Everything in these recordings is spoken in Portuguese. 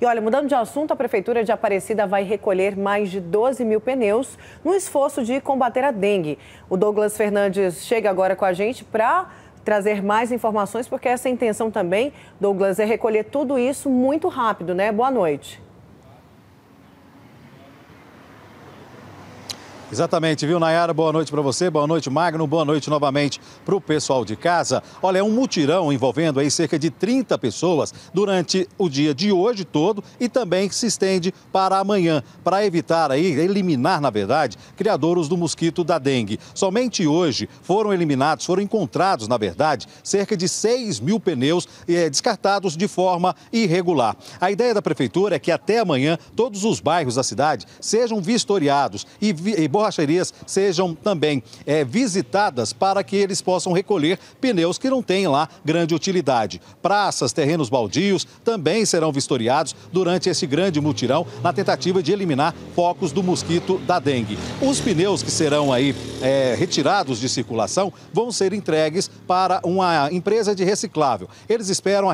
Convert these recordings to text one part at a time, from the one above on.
E olha, mudando de assunto, a Prefeitura de Aparecida vai recolher mais de 12 mil pneus no esforço de combater a dengue. O Douglas Fernandes chega agora com a gente para trazer mais informações, porque essa é intenção também, Douglas, é recolher tudo isso muito rápido, né? Boa noite. Exatamente, viu, Nayara? Boa noite para você, boa noite, Magno, boa noite novamente para o pessoal de casa. Olha, é um mutirão envolvendo aí cerca de 30 pessoas durante o dia de hoje todo e também que se estende para amanhã, para evitar aí, eliminar, na verdade, criadouros do mosquito da dengue. Somente hoje foram eliminados, foram encontrados, na verdade, cerca de 6 mil pneus eh, descartados de forma irregular. A ideia da prefeitura é que até amanhã todos os bairros da cidade sejam vistoriados e, vi e eh, borracharias sejam também é, visitadas para que eles possam recolher pneus que não têm lá grande utilidade. Praças, terrenos baldios também serão vistoriados durante esse grande mutirão na tentativa de eliminar focos do mosquito da dengue. Os pneus que serão aí é, retirados de circulação vão ser entregues para uma empresa de reciclável. Eles esperam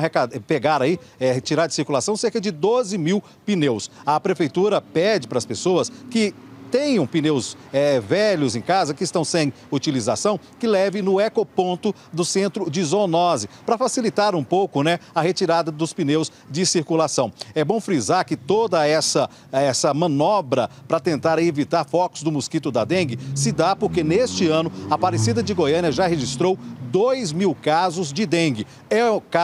pegar aí, é, retirar de circulação cerca de 12 mil pneus. A prefeitura pede para as pessoas que tenham pneus é, velhos em casa, que estão sem utilização, que leve no ecoponto do centro de zoonose, para facilitar um pouco né, a retirada dos pneus de circulação. É bom frisar que toda essa, essa manobra para tentar evitar focos do mosquito da dengue se dá porque neste ano a Aparecida de Goiânia já registrou 2 mil casos de dengue. É,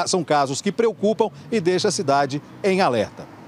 são casos que preocupam e deixam a cidade em alerta.